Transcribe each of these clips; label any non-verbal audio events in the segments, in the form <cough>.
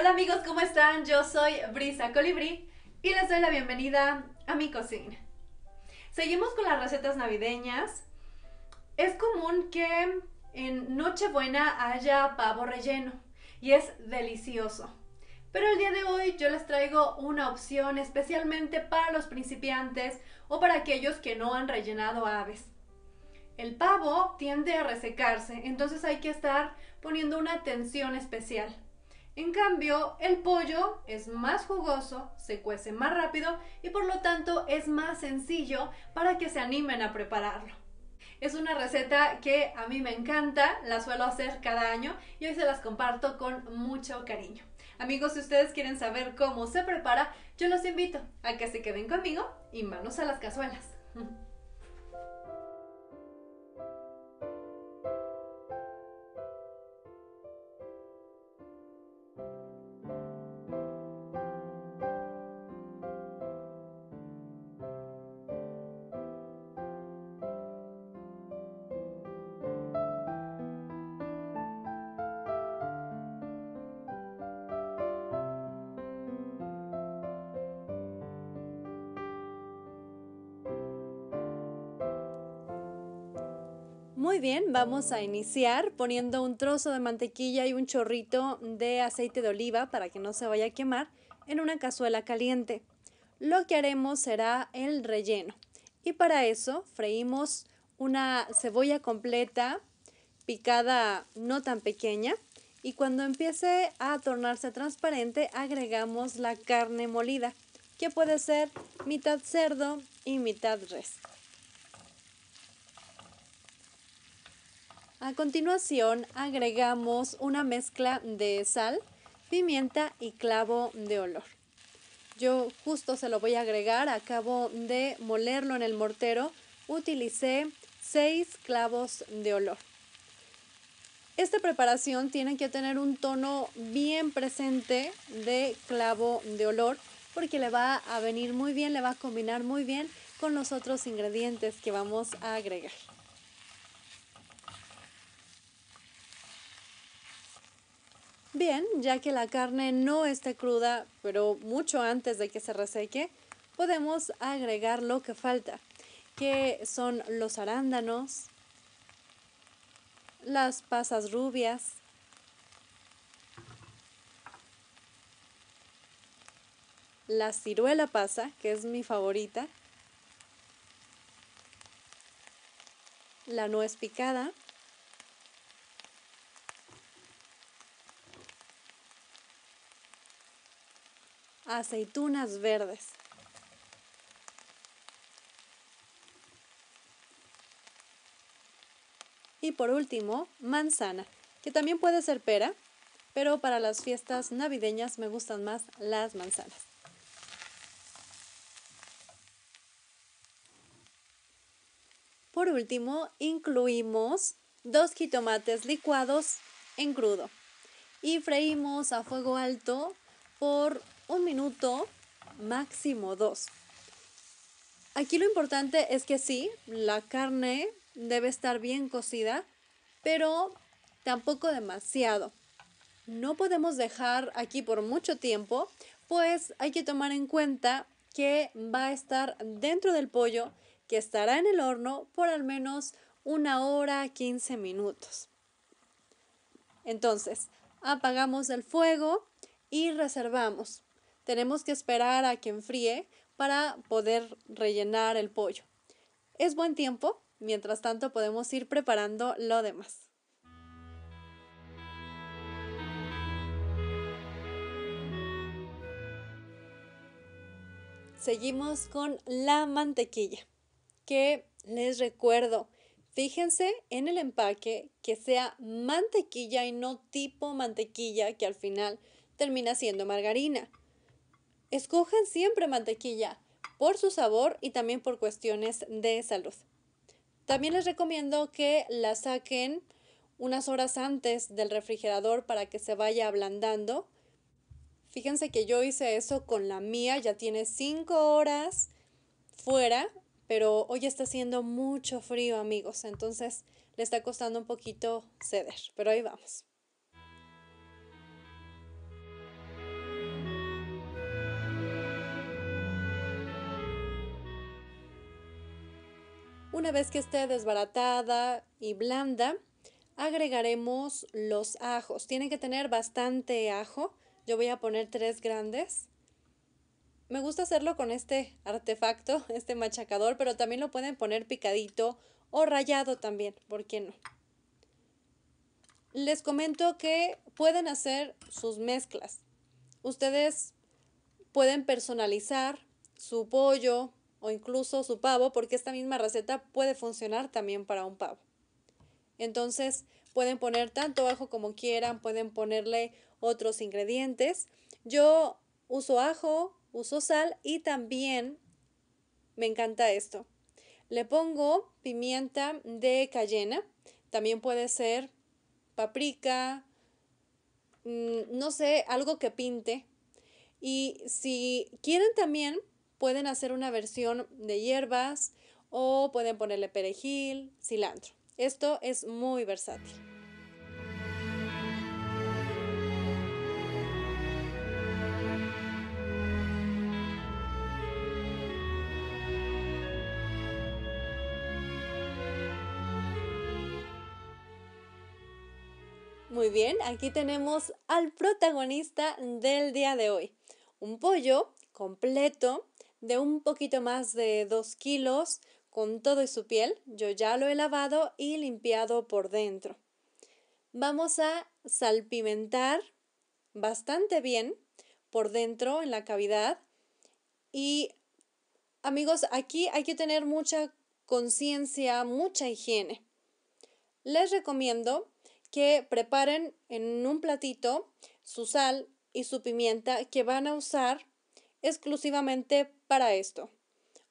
Hola amigos, ¿cómo están? Yo soy Brisa Colibrí y les doy la bienvenida a mi cocina. Seguimos con las recetas navideñas. Es común que en Nochebuena haya pavo relleno y es delicioso. Pero el día de hoy yo les traigo una opción especialmente para los principiantes o para aquellos que no han rellenado aves. El pavo tiende a resecarse, entonces hay que estar poniendo una atención especial. En cambio, el pollo es más jugoso, se cuece más rápido y por lo tanto es más sencillo para que se animen a prepararlo. Es una receta que a mí me encanta, la suelo hacer cada año y hoy se las comparto con mucho cariño. Amigos, si ustedes quieren saber cómo se prepara, yo los invito a que se queden conmigo y manos a las cazuelas. <laughs> Muy bien, vamos a iniciar poniendo un trozo de mantequilla y un chorrito de aceite de oliva para que no se vaya a quemar en una cazuela caliente. Lo que haremos será el relleno. Y para eso freímos una cebolla completa picada no tan pequeña y cuando empiece a tornarse transparente agregamos la carne molida que puede ser mitad cerdo y mitad res. A continuación agregamos una mezcla de sal, pimienta y clavo de olor. Yo justo se lo voy a agregar, acabo de molerlo en el mortero, utilicé 6 clavos de olor. Esta preparación tiene que tener un tono bien presente de clavo de olor porque le va a venir muy bien, le va a combinar muy bien con los otros ingredientes que vamos a agregar. Bien, ya que la carne no esté cruda, pero mucho antes de que se reseque, podemos agregar lo que falta, que son los arándanos, las pasas rubias, la ciruela pasa, que es mi favorita, la nuez picada, aceitunas verdes. Y por último, manzana, que también puede ser pera, pero para las fiestas navideñas me gustan más las manzanas. Por último, incluimos dos jitomates licuados en crudo y freímos a fuego alto por un minuto, máximo dos. Aquí lo importante es que sí, la carne debe estar bien cocida, pero tampoco demasiado. No podemos dejar aquí por mucho tiempo, pues hay que tomar en cuenta que va a estar dentro del pollo, que estará en el horno por al menos una hora 15 minutos. Entonces, apagamos el fuego y reservamos tenemos que esperar a que enfríe para poder rellenar el pollo. Es buen tiempo, mientras tanto podemos ir preparando lo demás. Seguimos con la mantequilla, que les recuerdo, fíjense en el empaque que sea mantequilla y no tipo mantequilla que al final termina siendo margarina. Escojan siempre mantequilla por su sabor y también por cuestiones de salud. También les recomiendo que la saquen unas horas antes del refrigerador para que se vaya ablandando. Fíjense que yo hice eso con la mía, ya tiene 5 horas fuera, pero hoy está haciendo mucho frío amigos, entonces le está costando un poquito ceder, pero ahí vamos. Una vez que esté desbaratada y blanda, agregaremos los ajos. Tienen que tener bastante ajo. Yo voy a poner tres grandes. Me gusta hacerlo con este artefacto, <laughs> este machacador, pero también lo pueden poner picadito o rayado también, ¿por qué no? Les comento que pueden hacer sus mezclas. Ustedes pueden personalizar su pollo, o incluso su pavo, porque esta misma receta puede funcionar también para un pavo. Entonces pueden poner tanto ajo como quieran, pueden ponerle otros ingredientes. Yo uso ajo, uso sal y también me encanta esto. Le pongo pimienta de cayena, también puede ser paprika, mm, no sé, algo que pinte. Y si quieren también Pueden hacer una versión de hierbas o pueden ponerle perejil, cilantro. Esto es muy versátil. Muy bien, aquí tenemos al protagonista del día de hoy. Un pollo completo de un poquito más de 2 kilos con todo y su piel. Yo ya lo he lavado y limpiado por dentro. Vamos a salpimentar bastante bien por dentro en la cavidad. Y amigos, aquí hay que tener mucha conciencia, mucha higiene. Les recomiendo que preparen en un platito su sal y su pimienta que van a usar exclusivamente para esto.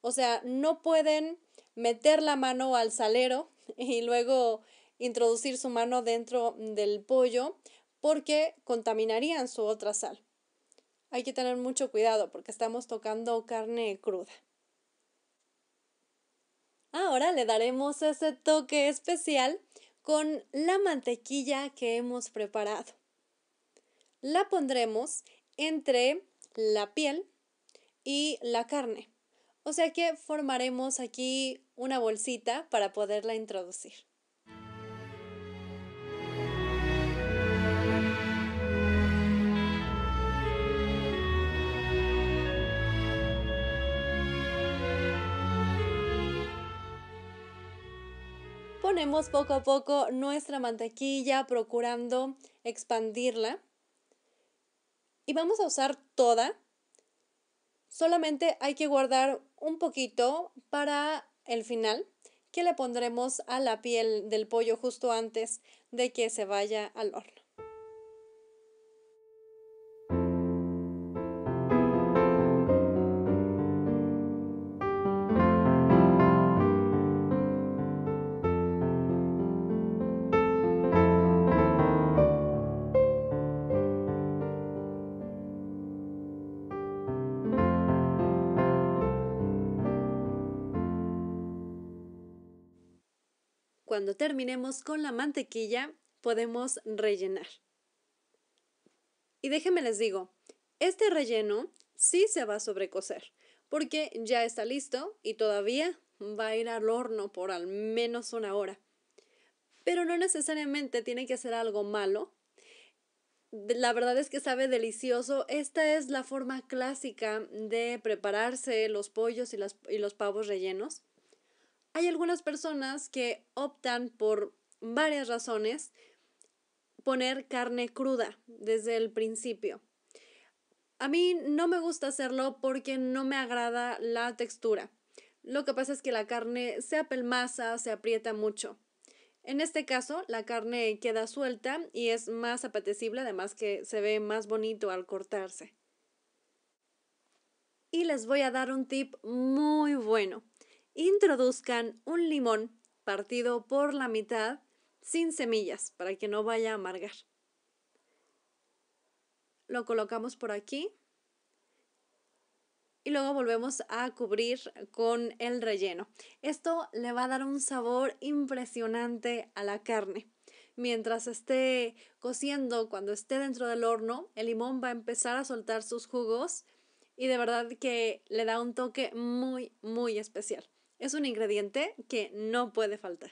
O sea, no pueden meter la mano al salero <laughs> y luego introducir su mano dentro del pollo porque contaminarían su otra sal. Hay que tener mucho cuidado porque estamos tocando carne cruda. Ahora le daremos ese toque especial con la mantequilla que hemos preparado. La pondremos entre la piel y la carne. O sea que formaremos aquí una bolsita para poderla introducir. Ponemos poco a poco nuestra mantequilla procurando expandirla y vamos a usar toda Solamente hay que guardar un poquito para el final que le pondremos a la piel del pollo justo antes de que se vaya al horno. Cuando terminemos con la mantequilla, podemos rellenar. Y déjenme les digo, este relleno sí se va a sobrecocer, porque ya está listo y todavía va a ir al horno por al menos una hora. Pero no necesariamente tiene que ser algo malo. La verdad es que sabe delicioso. Esta es la forma clásica de prepararse los pollos y, y los pavos rellenos hay algunas personas que optan por varias razones poner carne cruda desde el principio. A mí no me gusta hacerlo porque no me agrada la textura. Lo que pasa es que la carne se apelmaza, se aprieta mucho. En este caso, la carne queda suelta y es más apetecible, además que se ve más bonito al cortarse. Y les voy a dar un tip muy bueno introduzcan un limón partido por la mitad sin semillas para que no vaya a amargar. Lo colocamos por aquí y luego volvemos a cubrir con el relleno. Esto le va a dar un sabor impresionante a la carne. Mientras esté cociendo, cuando esté dentro del horno, el limón va a empezar a soltar sus jugos y de verdad que le da un toque muy, muy especial. Es un ingrediente que no puede faltar.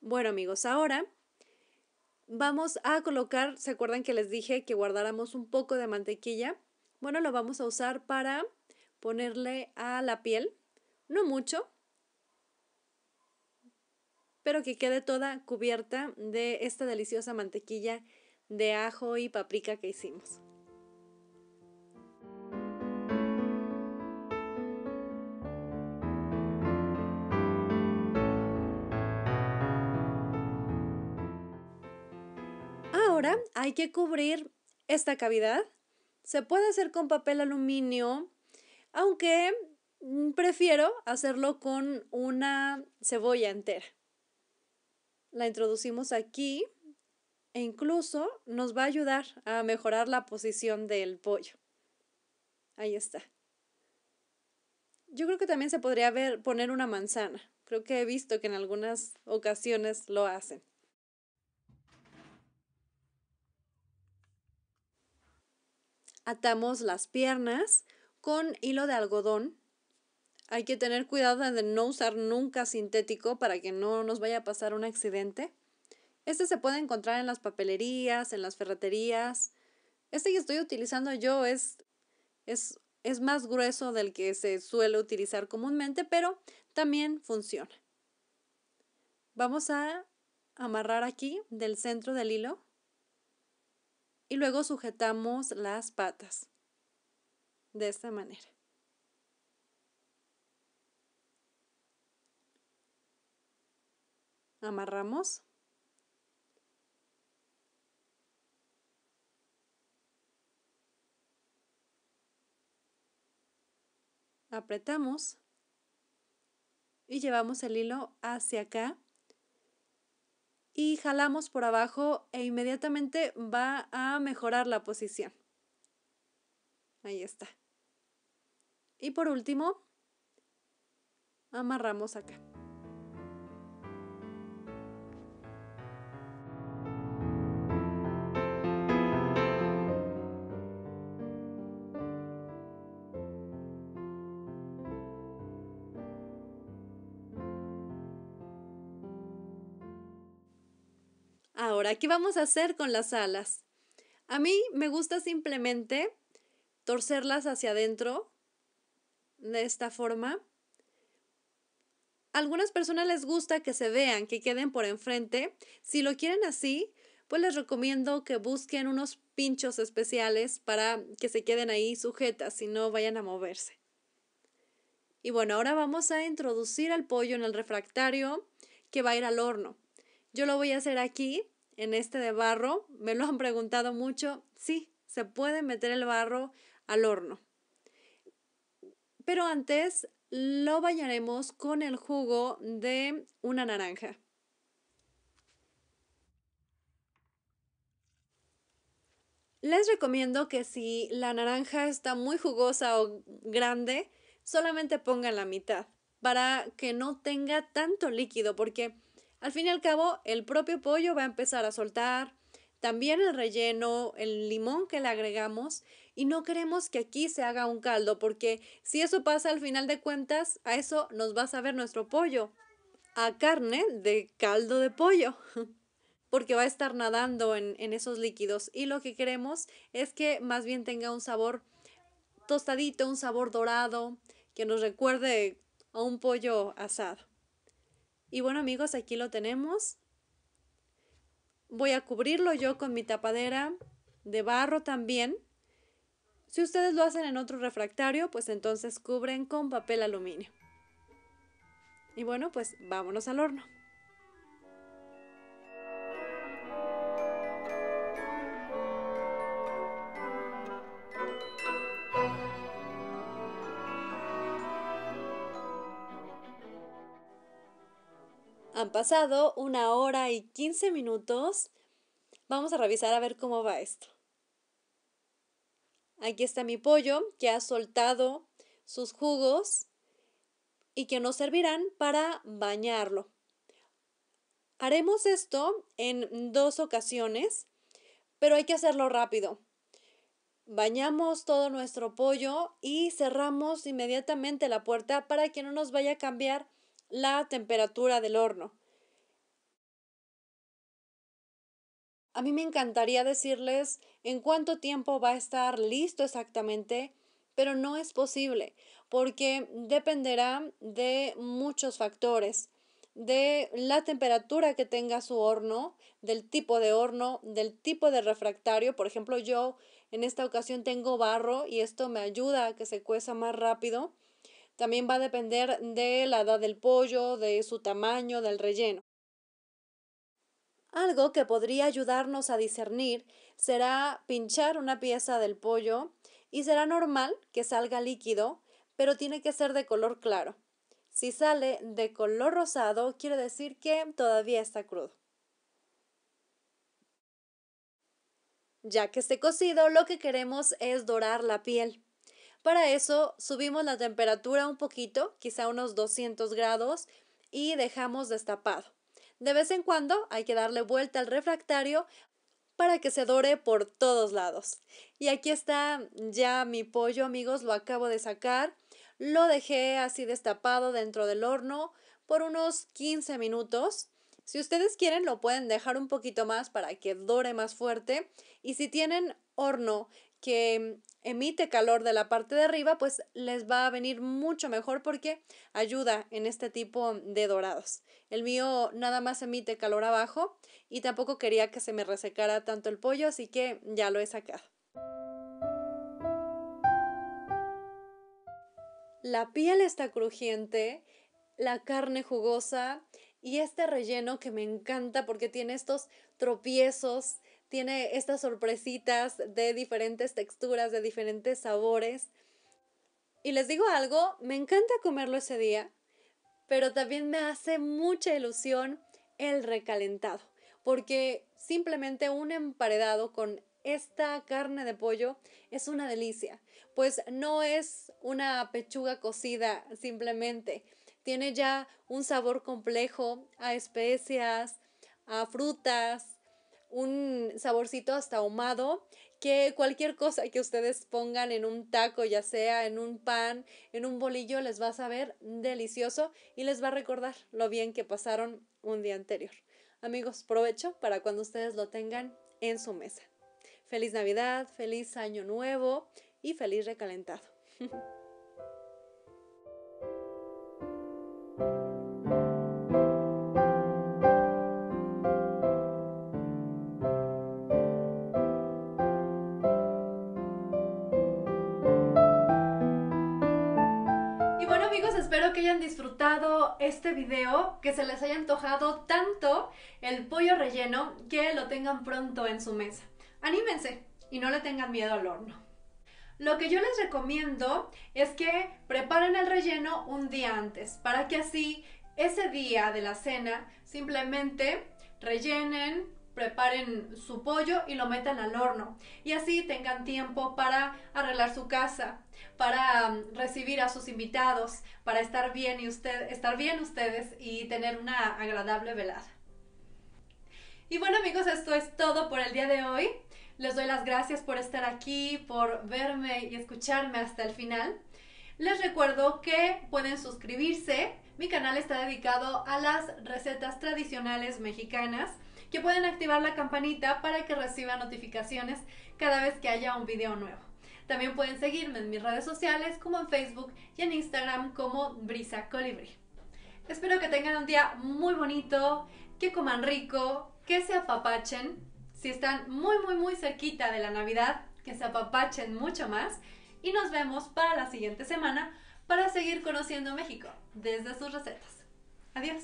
Bueno amigos, ahora vamos a colocar, ¿se acuerdan que les dije que guardáramos un poco de mantequilla? Bueno, lo vamos a usar para ponerle a la piel, no mucho, pero que quede toda cubierta de esta deliciosa mantequilla de ajo y paprika que hicimos. Ahora hay que cubrir esta cavidad. Se puede hacer con papel aluminio, aunque mm, prefiero hacerlo con una cebolla entera. La introducimos aquí e incluso nos va a ayudar a mejorar la posición del pollo. Ahí está. Yo creo que también se podría ver, poner una manzana. Creo que he visto que en algunas ocasiones lo hacen. atamos las piernas con hilo de algodón. Hay que tener cuidado de no usar nunca sintético para que no nos vaya a pasar un accidente. Este se puede encontrar en las papelerías, en las ferreterías. Este que estoy utilizando yo es, es, es más grueso del que se suele utilizar comúnmente, pero también funciona. Vamos a amarrar aquí del centro del hilo y luego sujetamos las patas de esta manera. Amarramos. Apretamos y llevamos el hilo hacia acá y jalamos por abajo e inmediatamente va a mejorar la posición. Ahí está. Y por último, amarramos acá. ahora? ¿Qué vamos a hacer con las alas? A mí me gusta simplemente torcerlas hacia adentro de esta forma. algunas personas les gusta que se vean, que queden por enfrente. Si lo quieren así, pues les recomiendo que busquen unos pinchos especiales para que se queden ahí sujetas y no vayan a moverse. Y bueno, ahora vamos a introducir al pollo en el refractario que va a ir al horno. Yo lo voy a hacer aquí en este de barro, me lo han preguntado mucho, sí, se puede meter el barro al horno. Pero antes lo bañaremos con el jugo de una naranja. Les recomiendo que si la naranja está muy jugosa o grande, solamente pongan la mitad para que no tenga tanto líquido, porque al fin y al cabo, el propio pollo va a empezar a soltar, también el relleno, el limón que le agregamos y no queremos que aquí se haga un caldo porque si eso pasa al final de cuentas, a eso nos va a saber nuestro pollo, a carne de caldo de pollo, <laughs> porque va a estar nadando en, en esos líquidos y lo que queremos es que más bien tenga un sabor tostadito, un sabor dorado, que nos recuerde a un pollo asado. Y bueno amigos, aquí lo tenemos. Voy a cubrirlo yo con mi tapadera de barro también. Si ustedes lo hacen en otro refractario, pues entonces cubren con papel aluminio. Y bueno, pues vámonos al horno. Han pasado una hora y 15 minutos. Vamos a revisar a ver cómo va esto. Aquí está mi pollo que ha soltado sus jugos y que nos servirán para bañarlo. Haremos esto en dos ocasiones, pero hay que hacerlo rápido. Bañamos todo nuestro pollo y cerramos inmediatamente la puerta para que no nos vaya a cambiar la temperatura del horno. A mí me encantaría decirles en cuánto tiempo va a estar listo exactamente, pero no es posible porque dependerá de muchos factores, de la temperatura que tenga su horno, del tipo de horno, del tipo de refractario. Por ejemplo, yo en esta ocasión tengo barro y esto me ayuda a que se cueza más rápido. También va a depender de la edad del pollo, de su tamaño, del relleno. Algo que podría ayudarnos a discernir será pinchar una pieza del pollo y será normal que salga líquido, pero tiene que ser de color claro. Si sale de color rosado, quiere decir que todavía está crudo. Ya que esté cocido, lo que queremos es dorar la piel. Para eso subimos la temperatura un poquito, quizá unos 200 grados, y dejamos destapado. De vez en cuando hay que darle vuelta al refractario para que se dore por todos lados. Y aquí está ya mi pollo, amigos, lo acabo de sacar. Lo dejé así destapado dentro del horno por unos 15 minutos. Si ustedes quieren, lo pueden dejar un poquito más para que dore más fuerte. Y si tienen horno que emite calor de la parte de arriba, pues les va a venir mucho mejor porque ayuda en este tipo de dorados. El mío nada más emite calor abajo y tampoco quería que se me resecara tanto el pollo, así que ya lo he sacado. La piel está crujiente, la carne jugosa y este relleno que me encanta porque tiene estos tropiezos tiene estas sorpresitas de diferentes texturas, de diferentes sabores. Y les digo algo, me encanta comerlo ese día, pero también me hace mucha ilusión el recalentado, porque simplemente un emparedado con esta carne de pollo es una delicia, pues no es una pechuga cocida simplemente, tiene ya un sabor complejo a especias, a frutas, un saborcito hasta ahumado que cualquier cosa que ustedes pongan en un taco, ya sea en un pan, en un bolillo, les va a saber delicioso y les va a recordar lo bien que pasaron un día anterior. Amigos, provecho para cuando ustedes lo tengan en su mesa. Feliz Navidad, feliz Año Nuevo y feliz recalentado. <laughs> vídeo este video, que se les haya antojado tanto el pollo relleno que lo tengan pronto en su mesa. Anímense y no le tengan miedo al horno. Lo que yo les recomiendo es que preparen el relleno un día antes, para que así ese día de la cena simplemente rellenen, preparen su pollo y lo metan al horno. Y así tengan tiempo para arreglar su casa, para um, recibir a sus invitados, para estar bien, y usted, estar bien ustedes y tener una agradable velada. Y bueno amigos, esto es todo por el día de hoy. Les doy las gracias por estar aquí, por verme y escucharme hasta el final. Les recuerdo que pueden suscribirse. Mi canal está dedicado a las recetas tradicionales mexicanas que pueden activar la campanita para que reciban notificaciones cada vez que haya un video nuevo. También pueden seguirme en mis redes sociales como en Facebook y en Instagram como Brisa Colibri. Espero que tengan un día muy bonito, que coman rico, que se apapachen. Si están muy, muy, muy cerquita de la Navidad, que se apapachen mucho más. Y nos vemos para la siguiente semana para seguir conociendo México desde sus recetas. Adiós.